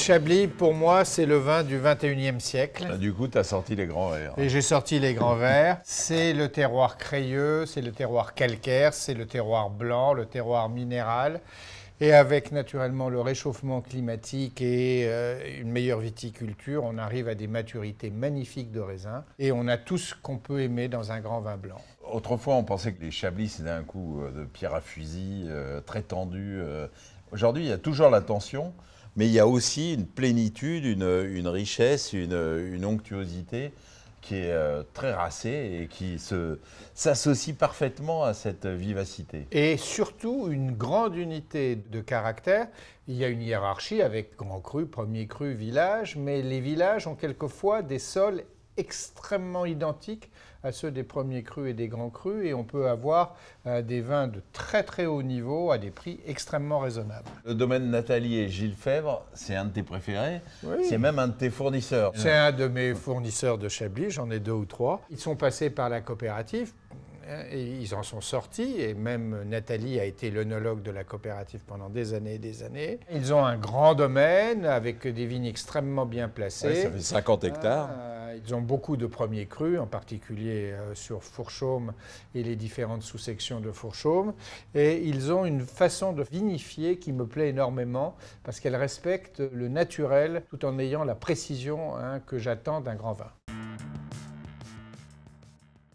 Chablis, pour moi, c'est le vin du 21e siècle. Ah, du coup, tu as sorti les grands verres. Et j'ai sorti les grands verres. C'est le terroir crayeux, c'est le terroir calcaire, c'est le terroir blanc, le terroir minéral. Et avec naturellement le réchauffement climatique et euh, une meilleure viticulture, on arrive à des maturités magnifiques de raisins et on a tout ce qu'on peut aimer dans un grand vin blanc. Autrefois, on pensait que les Chablis, c'était un coup euh, de pierre à fusil, euh, très tendu. Aujourd'hui, il y a toujours la tension mais il y a aussi une plénitude, une, richesse, une, onctuosité qui est euh, très racée et qui s'associe parfaitement à cette vivacité. Et surtout une grande unité de caractère. Il y a une hiérarchie avec grand cru, premier cru, village, mais les villages ont quelquefois des sols extrêmement identiques à ceux des premiers crus et des grands crus et on peut avoir euh, des vins de très très haut niveau à des prix extrêmement raisonnables. Le domaine Nathalie et Gilles Fèvre, c'est un de tes préférés, c'est même un de tes fournisseurs. C'est un de mes fournisseurs de Chablis, j'en ai deux ou trois. Ils sont passés par la coopérative euh, et ils en sont sortis, et même Nathalie a été l'onologue de la coopérative pendant des années et des années. Ils ont un grand domaine avec des vignes extrêmement bien placées. ça fait 50 hectares. Euh, ils ont beaucoup de premiers crus, en particulier euh, sur Fourchaume et les différentes sous-sections de Fourchaume. Et ils ont une façon de vinifier qui me plaît énormément parce qu'elle respecte le naturel tout en ayant la précision hein, que j'attends d'un grand vin.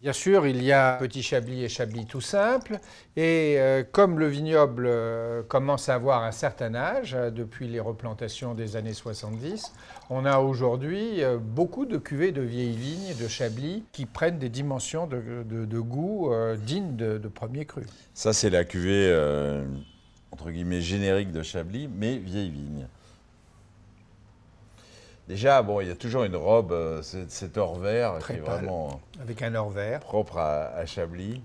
Bien sûr, il y a Petit Chablis et Chablis tout simple. Et euh, comme le vignoble euh, commence à avoir un certain âge, euh, depuis les replantations des années 70, on a aujourd'hui beaucoup de cuvées de vieilles vignes, de Chablis, qui prennent des dimensions de, goût dignes de, premier cru. Ça, c'est la cuvée, entre guillemets, générique de Chablis, mais vieille vigne. Déjà, il y a toujours une robe, euh, cet or vert, qui est vraiment avec un or vert. propre à, Chablis.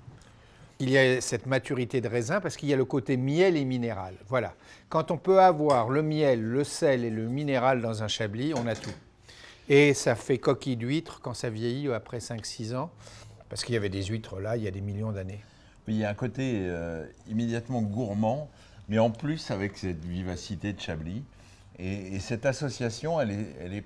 Il y a cette maturité de raisin parce qu'il y a le côté miel et minéral. Voilà. Quand on peut avoir le miel, le sel et le minéral dans un Chablis, on a tout. Et ça fait coquille d'huître quand ça vieillit après 5-6 ans, parce qu'il y avait des huîtres là il y a des millions d'années. il y a un côté euh, immédiatement gourmand, mais en plus avec cette vivacité de Chablis. Et, cette association, elle est,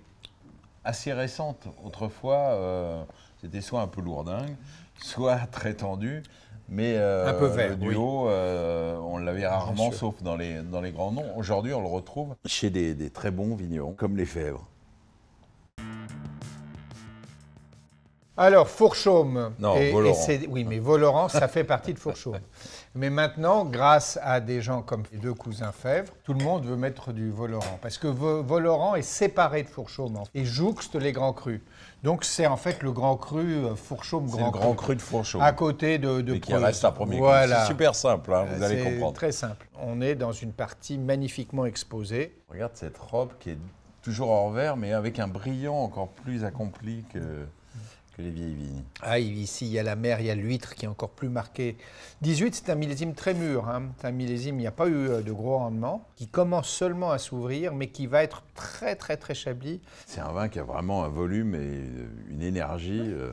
assez récente. Autrefois, euh, c'était soit un peu lourdingue, soit très tendu. Mais euh, un peu vert, le duo, euh, on l'avait rarement, sauf dans les, dans les grands noms. Aujourd'hui, on le retrouve chez des, des très bons vignerons, comme les Fèvres. Alors, Fourchaume. Non, et, oui, mais Voloran, ça fait partie de Fourchaume. Mais maintenant, grâce à des gens comme les deux cousins Fèvre, tout le monde veut mettre du Voloran. Parce que Voloran est séparé de Fourchaume et jouxte les grands crus. Donc, c'est en fait le grand cru euh, Fourchaume grand le grand cru de Fourchaume. À côté de. de et qui reste un premier voilà. C'est super simple, hein, vous allez comprendre. Très simple. On est dans une partie magnifiquement exposée. Regarde cette robe qui est toujours en vert, mais avec un brillant encore plus accompli que que les vieilles vignes. Ah, ici, il y a la mer, il y a l'huître qui est encore plus marquée. 18, c'est un millésime très mûr. Hein. C'est un millésime, il n'y a pas eu euh, de gros rendement, qui commence seulement à s'ouvrir, mais qui va être très, très, très chabli. C'est un vin qui a vraiment un volume et euh, une énergie. Euh,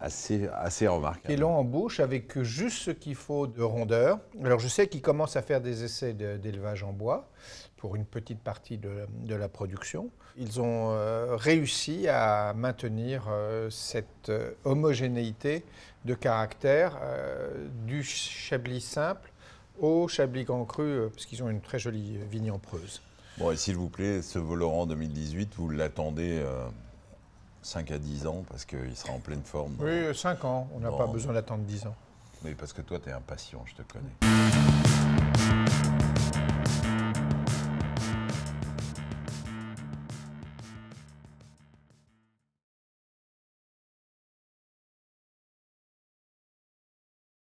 assez, assez remarquable. en bouche, avec juste ce qu'il faut de rondeur. Alors je sais qu'ils commencent à faire des essais d'élevage en bois pour une petite partie de, la production. Ils ont euh, réussi à maintenir euh, cette euh, homogénéité de caractère du Chablis simple au Chablis Grand Cru, parce qu'ils ont une très jolie vigne en Bon, et s'il vous plaît, ce Voloran 2018, vous l'attendez 5 à 10 ans parce qu'il sera en pleine forme. oui, 5 euh, ans, on n'a pas besoin d'attendre 10 ans. Oui, parce que toi, tu es impatient, je te connais.